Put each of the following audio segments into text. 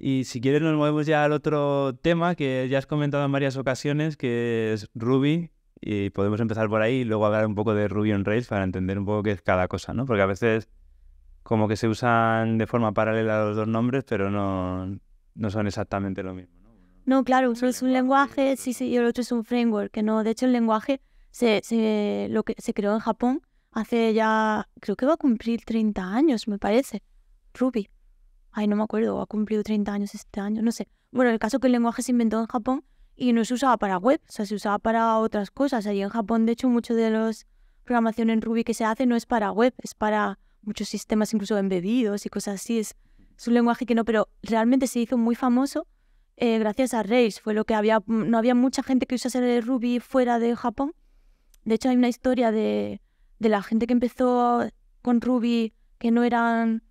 Y si quieres nos movemos ya al otro tema que ya has comentado en varias ocasiones, que es Ruby. Y podemos empezar por ahí y luego hablar un poco de Ruby on Rails para entender un poco qué es cada cosa, ¿no? Porque a veces como que se usan de forma paralela los dos nombres, pero no, no son exactamente lo mismo. No, claro, uno es un lenguaje, sí, sí, y el otro es un framework, que no, de hecho el lenguaje se, se, lo que, se creó en Japón hace ya, creo que va a cumplir 30 años, me parece, Ruby ay, no me acuerdo, ha cumplido 30 años este año, no sé. Bueno, el caso que el lenguaje se inventó en Japón y no se usaba para web, o sea, se usaba para otras cosas. Allí en Japón, de hecho, mucho de los programación en Ruby que se hace no es para web, es para muchos sistemas, incluso embebidos y cosas así. Es, un lenguaje que no, pero realmente se hizo muy famoso eh, gracias a Rails. Fue lo que había, no había mucha gente que usase Ruby fuera de Japón. De hecho, hay una historia de, de la gente que empezó con Ruby que no eran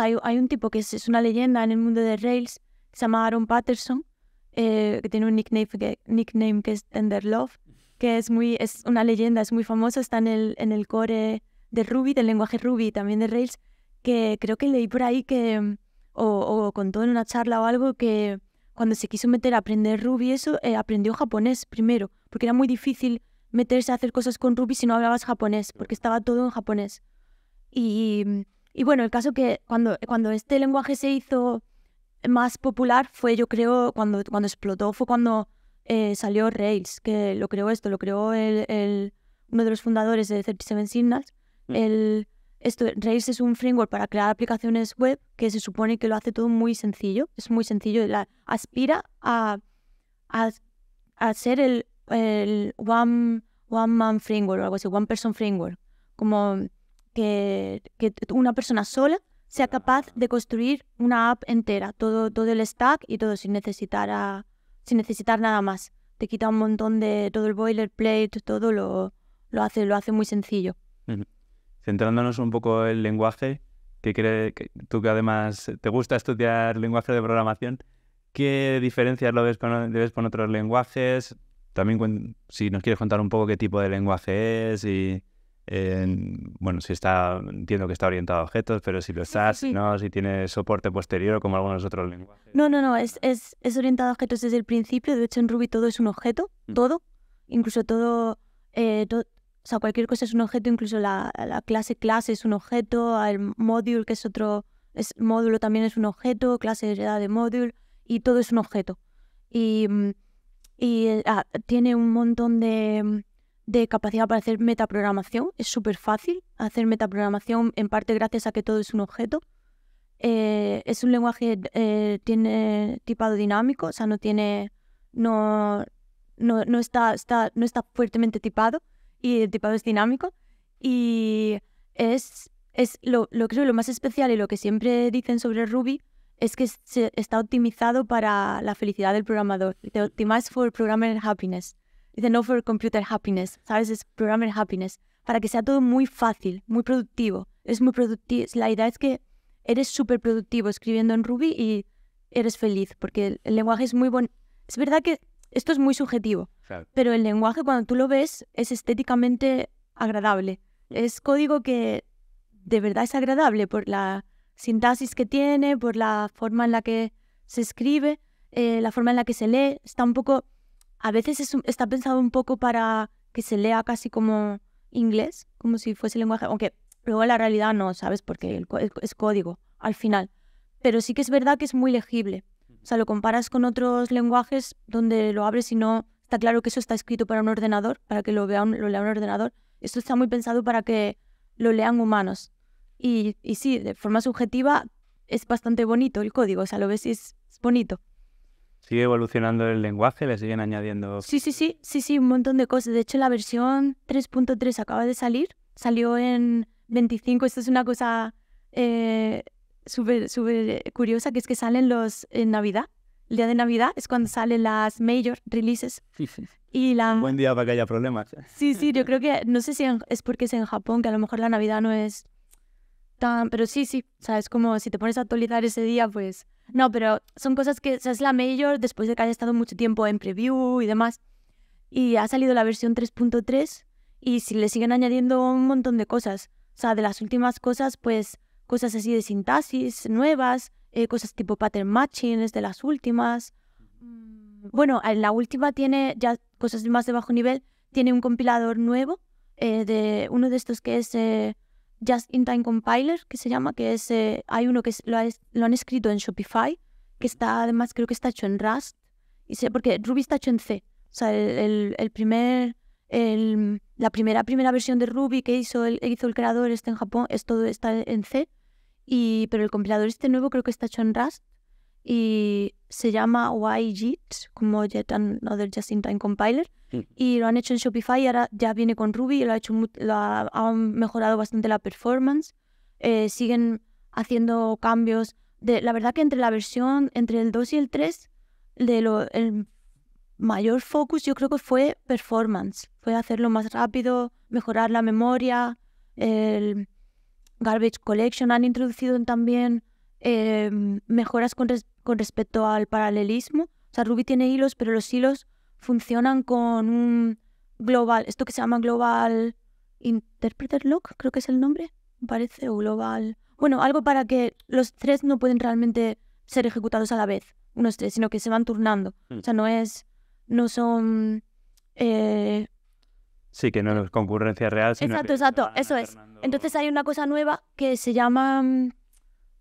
hay, un tipo que es, una leyenda en el mundo de Rails, que se llama Aaron Patterson, eh, que tiene un nickname que, es Tender Love, que es, muy, es una leyenda, es muy famosa, está en el, en el core de Ruby, del lenguaje Ruby, también de Rails, que creo que leí por ahí que, o, o contó en una charla o algo, que cuando se quiso meter a aprender Ruby, eso, eh, aprendió japonés primero, porque era muy difícil meterse a hacer cosas con Ruby si no hablabas japonés, porque estaba todo en japonés. Y, y bueno, el caso que cuando, cuando este lenguaje se hizo más popular fue, yo creo, cuando, cuando explotó, fue cuando eh, salió Rails, que lo creó esto, lo creó el, uno de los fundadores de 37 Signals. Mm. El, esto, Rails es un framework para crear aplicaciones web que se supone que lo hace todo muy sencillo. Es muy sencillo. aspira a, a, ser el, one, one Man Framework o algo así, One Person Framework. Como que, una persona sola sea capaz de construir una app entera, todo, todo el stack y todo sin necesitar, sin necesitar nada más. Te quita un montón de todo el boilerplate, todo lo, lo, hace, lo hace muy sencillo. Centrándonos un poco en el lenguaje, que, crees que tú que además te gusta estudiar lenguaje de programación, ¿qué diferencias lo ves con, ves con otros lenguajes? También si nos quieres contar un poco qué tipo de lenguaje es y bueno, si está, entiendo que está orientado a objetos, pero si lo estás, ¿no? Si tiene soporte posterior como algunos otros lenguajes. No, no, no, es, orientado a objetos desde el principio. De hecho, en Ruby todo es un objeto, mm. todo. Incluso todo, eh, o sea, cualquier cosa es un objeto, incluso la, clase clase es un objeto, el module que es otro, es, módulo también es un objeto, clase edad de módulo, y todo es un objeto. Y, mm, y ah, tiene un montón de de capacidad para hacer metaprogramación. Es súper fácil hacer metaprogramación, en parte gracias a que todo es un objeto. Eh, es un lenguaje eh, tiene tipado dinámico, o sea, no tiene, no, no, está, está, no está fuertemente tipado y el tipado es dinámico. Y es, es lo, lo lo más especial y lo que siempre dicen sobre Ruby es que se, está optimizado para la felicidad del programador. The optimized for programmer happiness. Dice No for Computer Happiness, ¿sabes? Es Programmer Happiness, para que sea todo muy fácil, muy productivo. Es muy productivo. La idea es que eres súper productivo escribiendo en Ruby y eres feliz, porque el, lenguaje es muy bueno. Es verdad que esto es muy subjetivo, pero el lenguaje cuando tú lo ves es estéticamente agradable. Es código que de verdad es agradable por la sintaxis que tiene, por la forma en la que se escribe, eh, la forma en la que se lee. Está un poco a veces está pensado un poco para que se lea casi como inglés, como si fuese lenguaje, aunque luego la realidad no, ¿sabes? Porque es código al final. Pero sí que es verdad que es muy legible. O sea, lo comparas con otros lenguajes donde lo abres y no está claro que eso está escrito para un ordenador, para que lo, vean, lo lea un ordenador. Esto está muy pensado para que lo lean humanos. Y, y sí, de forma subjetiva es bastante bonito el código, o sea, lo ves y es bonito sigue evolucionando el lenguaje, le siguen añadiendo. Sí, sí, sí, sí, sí, un montón de cosas. De hecho, la versión 3.3 acaba de salir, salió en 25. Esto es una cosa eh, súper, curiosa, que es que salen los en Navidad. El día de Navidad es cuando salen las major releases. Sí, sí. Y la... Buen día para que haya problemas. Sí, sí, yo creo que, no sé si es porque es en Japón, que a lo mejor la Navidad no es pero sí, sí, sabes, como si te pones a actualizar ese día, pues no, pero son cosas que o es la mayor después de que haya estado mucho tiempo en preview y demás. Y ha salido la versión 3.3 y si le siguen añadiendo un montón de cosas. O sea, de las últimas cosas, pues cosas así de sintaxis nuevas, eh, cosas tipo pattern matching es de las últimas. Mm, bueno, en la última tiene ya cosas más de bajo nivel, tiene un compilador nuevo, eh, de uno de estos que es eh, Just in Time Compiler, que se llama, que es, eh, hay uno que lo, han escrito en Shopify, que está, además creo que está hecho en Rust, y sé, porque Ruby está hecho en C. O sea, el, primer, la primera, primera versión de Ruby que hizo el, hizo el creador está en Japón, es todo está en C, y, pero el compilador este nuevo creo que está hecho en Rust, y se llama YJIT, como Jet Another Just in Time Compiler. Mm. Y lo han hecho en Shopify y ahora ya viene con Ruby y lo, ha hecho, han mejorado bastante la performance. Eh, siguen haciendo cambios. De, la verdad que entre la versión, entre el 2 y el 3, de lo, el mayor focus yo creo que fue performance. Fue hacerlo más rápido, mejorar la memoria, el garbage collection. Han introducido también eh, mejoras con, respecto con respecto al paralelismo. O sea, Ruby tiene hilos, pero los hilos funcionan con un global, esto que se llama global interpreter lock, creo que es el nombre, parece, o global. Bueno, algo para que los tres no pueden realmente ser ejecutados a la vez, unos tres, sino que se van turnando. Mm. O sea, no es, no son... Eh, sí, que no es concurrencia real. Sino exacto, exacto, eso es. Entonces hay una cosa nueva que se llama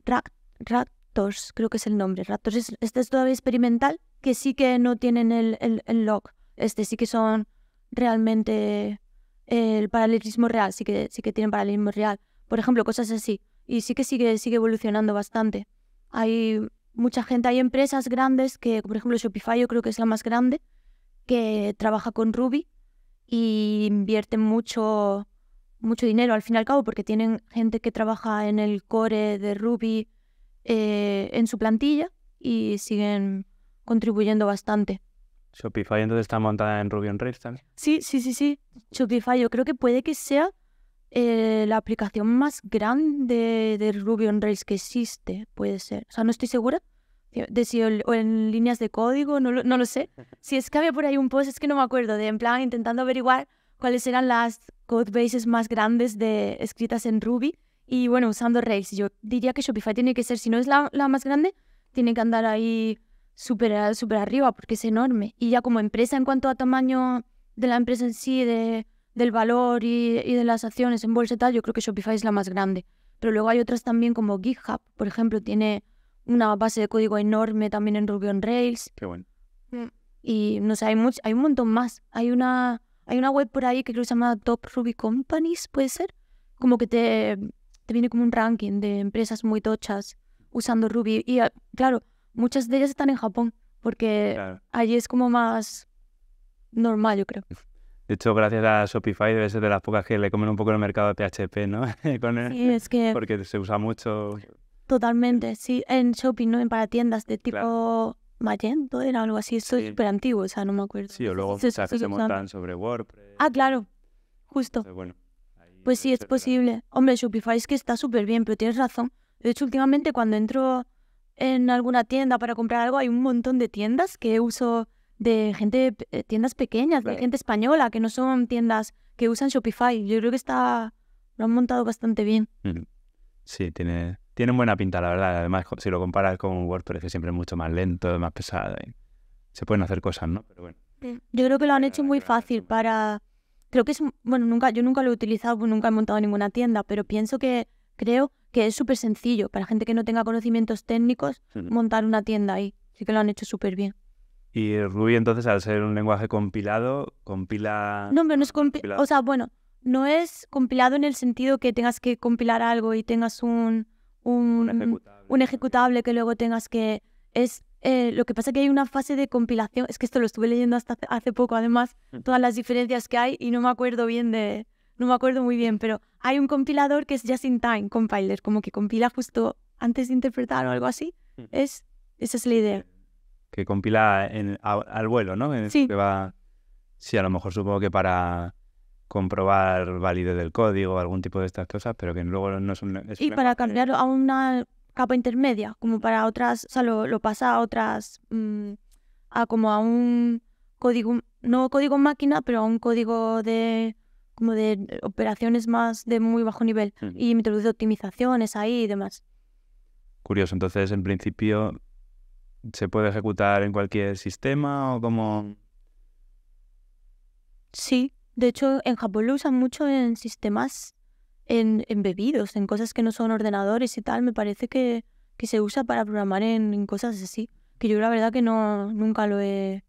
rack, mm, rack, Raptors, creo que es el nombre. Raptors este es todavía experimental, que sí que no tienen el, el, el log. Este sí que son realmente eh, el paralelismo real, sí que, sí que tienen paralelismo real. Por ejemplo, cosas así. Y sí que sigue, sigue evolucionando bastante. Hay mucha gente, hay empresas grandes que, por ejemplo, Shopify yo creo que es la más grande, que trabaja con Ruby y invierten mucho, mucho dinero al fin y al cabo, porque tienen gente que trabaja en el core de Ruby eh, en su plantilla y siguen contribuyendo bastante. Shopify entonces está montada en Ruby on Rails también. Sí, sí, sí, sí. Shopify yo creo que puede que sea eh, la aplicación más grande de Ruby on Rails que existe, puede ser. O sea, no estoy segura de si o en líneas de código, no lo, no lo sé. Si es que había por ahí un post, es que no me acuerdo, de en plan intentando averiguar cuáles eran las codebases más grandes de, escritas en Ruby y bueno, usando Rails. Yo diría que Shopify tiene que ser, si no es la, la más grande, tiene que andar ahí súper super arriba porque es enorme. Y ya como empresa, en cuanto a tamaño de la empresa en sí, de, del valor y, de las acciones en bolsa y tal, yo creo que Shopify es la más grande. Pero luego hay otras también como GitHub, por ejemplo, tiene una base de código enorme también en Ruby on Rails. Qué bueno. Mm. Y no sé, hay, hay un montón más. Hay una, hay una web por ahí que creo que se llama Top Ruby Companies, ¿puede ser? Como que te te viene como un ranking de empresas muy tochas usando Ruby. Y ah, claro, muchas de ellas están en Japón, porque allí es como más normal, yo creo. De hecho, gracias a Shopify debe ser de las pocas que le comen un poco el mercado de PHP, ¿no? sí, es que... Porque se usa mucho. Totalmente, sí. En shopping, ¿no? En para tiendas de tipo Magento, era algo así. es súper antiguo, o sea, no me acuerdo. Sí, o luego se montan sobre WordPress. Ah, claro. Justo. bueno. Pues sí, es posible. Hombre, Shopify es que está súper bien, pero tienes razón. De hecho, últimamente cuando entro en alguna tienda para comprar algo, hay un montón de tiendas que uso de gente, eh, tiendas pequeñas, de gente española, que no son tiendas que usan Shopify. Yo creo que está, lo han montado bastante bien. Mm. Sí, tiene, tiene buena pinta, la verdad. Además, si lo comparas con WordPress, que siempre es mucho más lento, más pesado, se pueden hacer cosas, ¿no? Pero bueno. Yo creo que lo han hecho muy fácil para creo que es, bueno, nunca, yo nunca lo he utilizado, pues nunca he montado ninguna tienda, pero pienso que, creo que es súper sencillo para gente que no tenga conocimientos técnicos montar una tienda ahí. Sí que lo han hecho súper bien. Y Ruby, entonces, al ser un lenguaje compilado, compila... No, pero no es compilado. O sea, bueno, no es compilado en el sentido que tengas que compilar algo y tengas un... Un, ejecutable, que luego tengas que... Es eh, lo que pasa es que hay una fase de compilación, es que esto lo estuve leyendo hasta hace poco, además, mm. todas las diferencias que hay y no me acuerdo bien de, no me acuerdo muy bien, pero hay un compilador que es Just in Time Compiler, como que compila justo antes de interpretar o algo así. Mm. Es, esa es la idea. Que compila al vuelo, ¿no? sí. Que va, sí, a lo mejor supongo que para comprobar validez del código, o algún tipo de estas cosas, pero que luego no es un... y para cambiarlo a una capa intermedia, como para otras, o sea, lo, pasa a otras, mm, a como a un código, no código máquina, pero a un código de como de operaciones más de muy bajo nivel y me introduce optimizaciones ahí y demás. Curioso, entonces en principio se puede ejecutar en cualquier sistema o como... Sí, de hecho en Japón lo usan mucho en sistemas en, en, bebidos, en cosas que no son ordenadores y tal. Me parece que, se usa para programar en, cosas así. Que yo la verdad que no nunca lo he...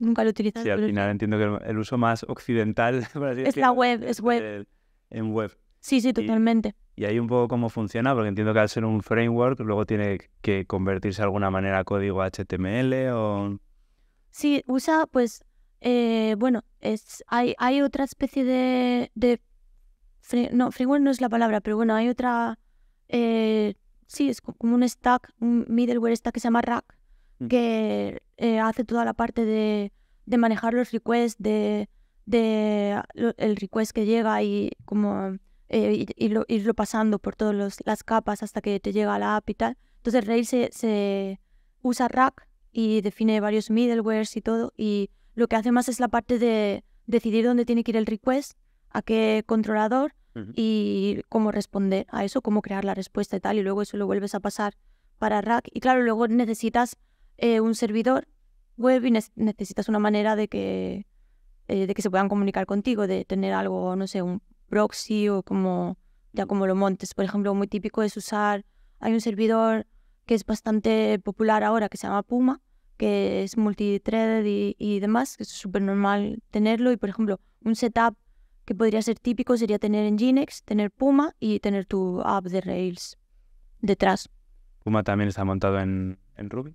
Nunca lo he utilizado. Sí, al final entiendo que el uso más occidental... Por así es la web, es web. en web. Sí, sí, totalmente. Y, ahí un poco cómo funciona, porque entiendo que al ser un framework pues luego tiene que convertirse de alguna manera a código HTML o... Sí, usa pues, eh, bueno, es, hay, otra especie de no, framework no es la palabra, pero bueno, hay otra, eh, sí, es como un stack, un middleware stack que se llama Rack, mm. que eh, hace toda la parte de, manejar los requests, de, el request que llega y como eh, irlo, pasando por todas las capas hasta que te llega a la app y tal. Entonces Rails se, se usa Rack y define varios middlewares y todo, y lo que hace más es la parte de decidir dónde tiene que ir el request, a qué controlador y cómo responder a eso, cómo crear la respuesta y tal, y luego eso lo vuelves a pasar para Rack. Y claro, luego necesitas eh, un servidor web y necesitas una manera de que, eh, de que se puedan comunicar contigo, de tener algo, no sé, un proxy o como ya como lo montes. Por ejemplo, muy típico es usar, hay un servidor que es bastante popular ahora que se llama Puma, que es multi y, y demás, que es súper normal tenerlo. Y por ejemplo, un setup que podría ser típico sería tener en Nginx, tener Puma y tener tu app de Rails detrás. Puma también está montado en, Ruby.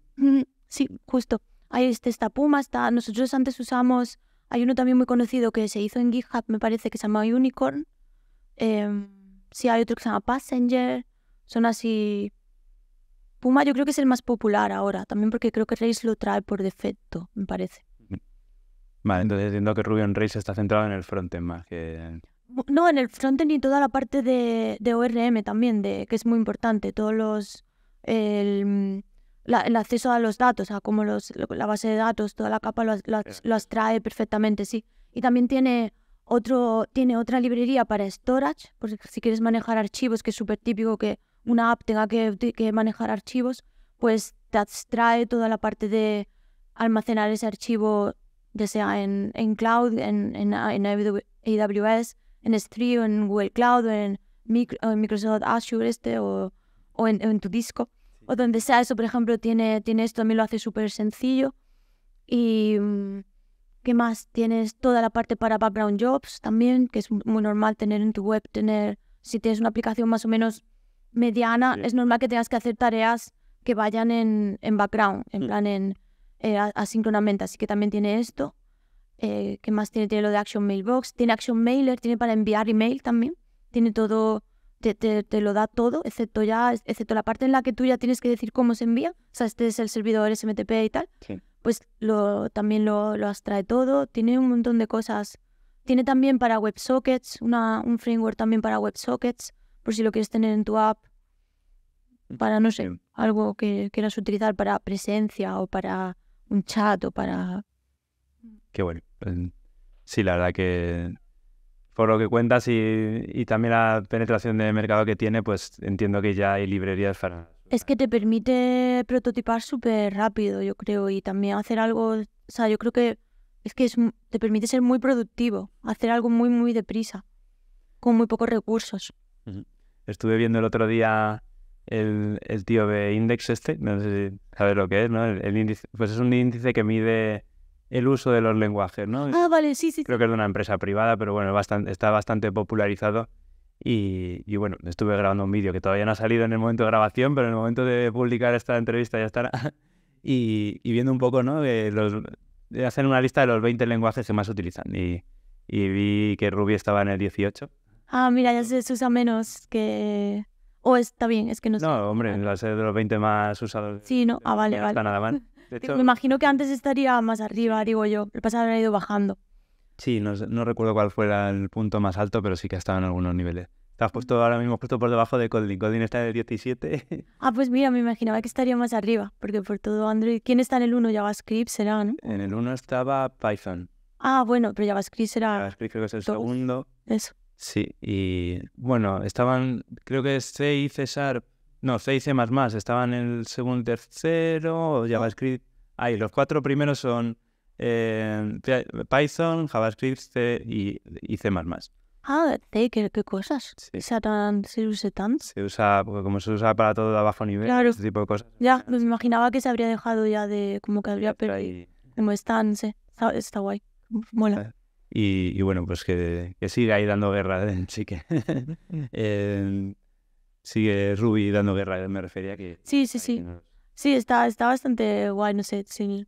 sí, justo. Ahí este, está, Puma, está. Nosotros antes usamos. Hay uno también muy conocido que se hizo en GitHub, me parece que se llama Unicorn. Em, sí, hay otro que se llama Passenger. Son así. Puma yo creo que es el más popular ahora, también porque creo que Rails lo trae por defecto, me parece. Vale, entonces entiendo que Ruby on Rails está centrado en el frontend más que... No, en el frontend y toda la parte de, ORM también, de, que es muy importante. Todos los... El, acceso a los datos, a cómo los, la base de datos, toda la capa lo, trae perfectamente, sí. Y también tiene otro tiene otra librería para storage, porque si quieres manejar archivos, que es súper típico que una app tenga que, que, manejar archivos, pues te abstrae toda la parte de almacenar ese archivo ya sea en, en Cloud, en, en, en, AWS, en S3, en Google Cloud, en, Microsoft Azure este o, o en, tu disco. O donde sea eso, por ejemplo, tiene, tiene esto, también lo hace súper sencillo. Y mm, ¿qué más? Tienes toda la parte para background jobs también, que es muy normal tener en tu web, tener, si tienes una aplicación más o menos mediana, es normal que tengas que hacer tareas que vayan en, en background, en plan en eh, asíncronamente, así que también tiene esto. Eh, ¿Qué más tiene? Tiene lo de Action Mailbox, tiene Action Mailer, tiene para enviar email también. Tiene todo, te, lo da todo, excepto ya, excepto la parte en la que tú ya tienes que decir cómo se envía. O sea, este es el servidor SMTP y tal. Pues también lo, lo abstrae todo. Tiene un montón de cosas. Tiene también para WebSockets, una, un framework también para WebSockets, por si lo quieres tener en tu app para, no sé, algo que quieras utilizar para presencia o para un chat para... Qué bueno. Sí, la verdad que por lo que cuentas y, y también la penetración de mercado que tiene, pues entiendo que ya hay librerías para... Es que te permite prototipar súper rápido, yo creo, y también hacer algo, o sea, yo creo que es que te permite ser muy productivo, hacer algo muy, muy deprisa, con muy pocos recursos. Estuve viendo el otro día el, tío de Index este, no sé si sabes lo que es, ¿no? El, índice, pues es un índice que mide el uso de los lenguajes, ¿no? Ah, vale, sí, sí. Creo que es de una empresa privada, pero bueno, está bastante popularizado. Y, bueno, estuve grabando un vídeo que todavía no ha salido en el momento de grabación, pero en el momento de publicar esta entrevista ya estará. Y, viendo un poco, ¿no? De hacer una lista de los 20 lenguajes que más utilizan. Y, y vi que Ruby estaba en el 18. Ah, mira, ya se usa menos que o está bien, es que no sé. No, hombre, la ser de los 20 más usados. Sí, no, ah, vale, vale. Está nada mal. me imagino que antes estaría más arriba, digo yo. El pasado ha ido bajando. Sí, no, recuerdo cuál fuera el punto más alto, pero sí que ha estado en algunos niveles. Estás mm. puesto ahora mismo puesto por debajo de Kotlin. Kotlin está en el 17. Ah, pues mira, me imaginaba que estaría más arriba, porque por todo Android... ¿Quién está en el 1? JavaScript será, ¿no? En el 1 estaba Python. Ah, bueno, pero JavaScript será... JavaScript creo que es el segundo. Eso. Sí, y bueno, estaban, creo que C y C#, no, C y C++, estaban en el segundo y tercero, JavaScript. Ahí, los cuatro primeros son eh, Python, JavaScript, y, y C++. Ah, ¿qué, cosas. ¿Se, usa Se usa, como se usa para todo de bajo nivel, este tipo de cosas. Ya, pues me imaginaba que se habría dejado ya de, como que habría, pero ahí, como están, sí, está, está guay, mola. Eh, y, bueno, pues que, que, siga ahí dando guerra, sí que... Eh, sigue Ruby dando guerra, me refería que... Sí, sí, sí. Sí, está, está bastante guay, no sé, sí,